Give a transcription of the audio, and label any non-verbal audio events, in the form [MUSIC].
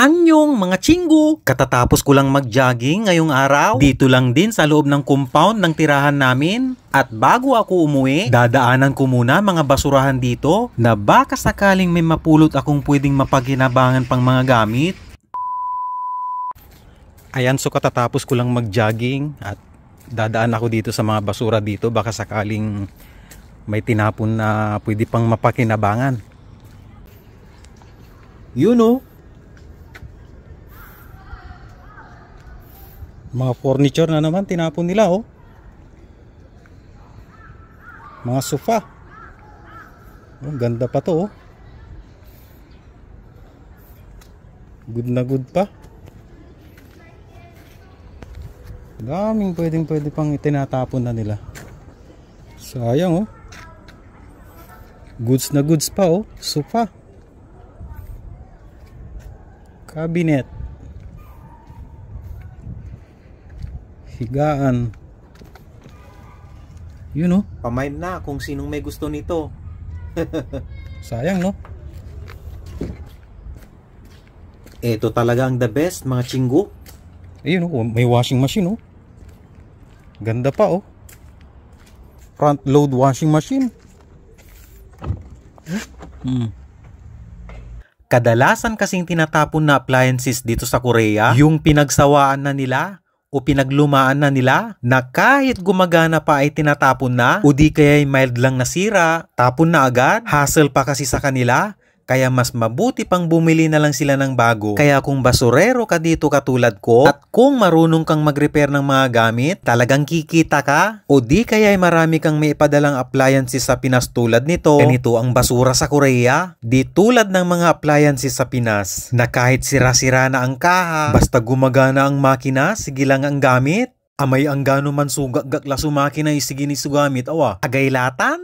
Anyong mga chinggu! Katatapos ko lang mag-jogging ngayong araw. Dito lang din sa loob ng compound ng tirahan namin. At bago ako umuwi, dadaanan ko muna mga basurahan dito na baka sakaling may mapulot akong pwedeng mapaginabangan pang mga gamit. Ayan, so katatapos ko lang mag-jogging at dadaan ako dito sa mga basura dito. Baka sakaling may tinapon na pwede pang mapakinabangan. You know, Mga furniture na naman tinapon nila oh. Mga sofa. Oh, ganda pa to oh. Good na good pa. Daming pwedeng pwede pang itinatapon na nila. Sayang oh. Goods na goods pa oh. Sofa. Cabinet. higaan yun oh pamind na kung sinong may gusto nito [LAUGHS] sayang no ito talaga ang the best mga chinggo ayun oh may washing machine oh ganda pa oh front load washing machine hmm Kadalasan kasing tinatapon na appliances dito sa Korea, yung pinagsawaan na nila o pinaglumaan na nila na kahit gumagana pa ay tinatapon na o di kaya ay mild lang nasira, tapon na agad, hassle pa kasi sa kanila kaya mas mabuti pang bumili na lang sila ng bago. Kaya kung basurero ka dito katulad ko at kung marunong kang mag-repair ng mga gamit, talagang kikita ka. O di kaya ay marami kang may ipadalang appliances sa Pinas tulad nito. Ganito ang basura sa Korea. Di tulad ng mga appliances sa Pinas na kahit sira-sira na ang kaha, basta gumagana ang makina, sige lang ang gamit. Amay ang gano man sugak-gakla sumakina isigi ni sugamit awa. Agaylatan?